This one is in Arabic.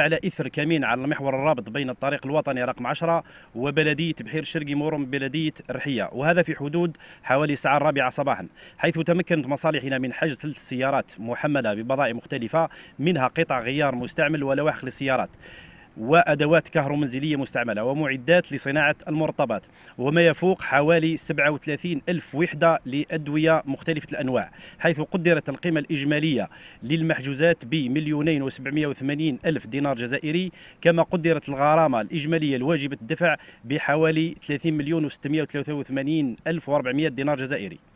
على إثر كمين على المحور الرابط بين الطريق الوطني رقم 10 وبلدية بحير شرقي مورم بلدية رحية وهذا في حدود حوالي الساعة الرابعة صباحا حيث تمكنت مصالحنا من حجز ثلاث سيارات محملة ببضائع مختلفة منها قطع غيار مستعمل ولواحق للسيارات وأدوات كهرومنزلية مستعملة ومعدات لصناعة المرطبات وما يفوق حوالي 37 ألف وحدة لأدوية مختلفة الأنواع حيث قدرت القيمة الإجمالية للمحجوزات بمليونين وسبعمائة وثمانين ألف دينار جزائري كما قدرت الغرامة الإجمالية الواجبة الدفع بحوالي 30 مليون وستمائة وثلاثة وثمانين ألف وأربعمائة دينار جزائري